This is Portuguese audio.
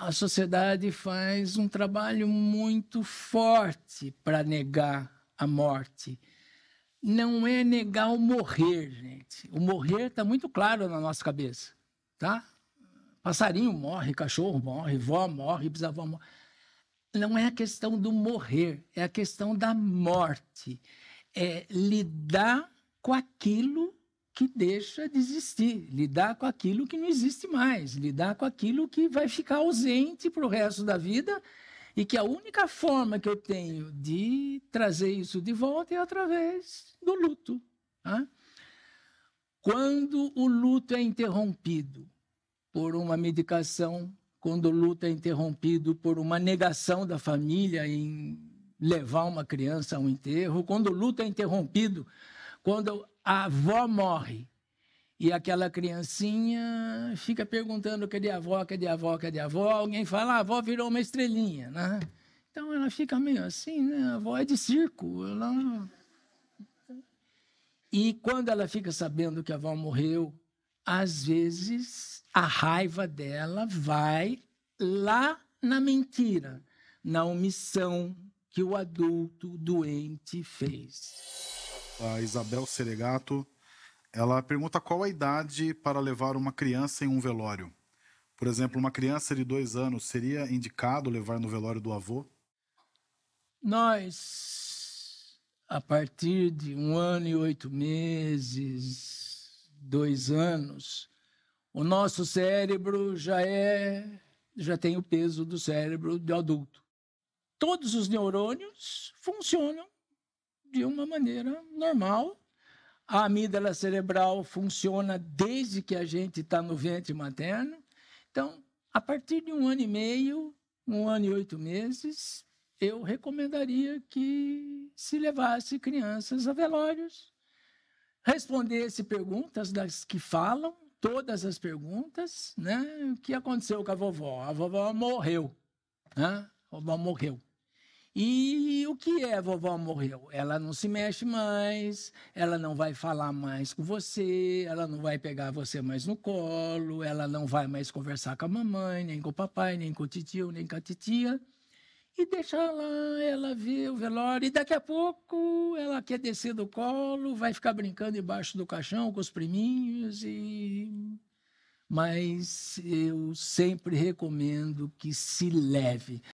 a sociedade faz um trabalho muito forte para negar a morte. Não é negar o morrer, gente. O morrer está muito claro na nossa cabeça, tá? Passarinho morre, cachorro morre, vó morre, bisavó morre. Não é a questão do morrer, é a questão da morte. É lidar com aquilo que deixa de existir, lidar com aquilo que não existe mais, lidar com aquilo que vai ficar ausente para o resto da vida e que a única forma que eu tenho de trazer isso de volta é através do luto. Tá? Quando o luto é interrompido por uma medicação, quando o luto é interrompido por uma negação da família em levar uma criança a um enterro, quando o luto é interrompido, quando a avó morre. E aquela criancinha fica perguntando: cadê a avó, cadê a avó, cadê a avó? Alguém fala: a avó virou uma estrelinha, né? Então ela fica meio assim, né? A avó é de circo. Ela... E quando ela fica sabendo que a avó morreu, às vezes a raiva dela vai lá na mentira, na omissão que o adulto doente fez a Isabel Seregato. Ela pergunta qual a idade para levar uma criança em um velório. Por exemplo, uma criança de dois anos seria indicado levar no velório do avô? Nós, a partir de um ano e oito meses, dois anos, o nosso cérebro já é, já tem o peso do cérebro de adulto. Todos os neurônios funcionam de uma maneira normal. A amígdala cerebral funciona desde que a gente está no ventre materno. Então, a partir de um ano e meio, um ano e oito meses, eu recomendaria que se levasse crianças a velórios, respondesse perguntas das que falam, todas as perguntas, né? O que aconteceu com a vovó? A vovó morreu, né? A vovó morreu. E o que é vovó morreu? Ela não se mexe mais, ela não vai falar mais com você, ela não vai pegar você mais no colo, ela não vai mais conversar com a mamãe, nem com o papai, nem com o tio, nem com a titia. E deixa lá, ela vê o velório, e daqui a pouco ela quer descer do colo, vai ficar brincando embaixo do caixão com os priminhos e mas eu sempre recomendo que se leve.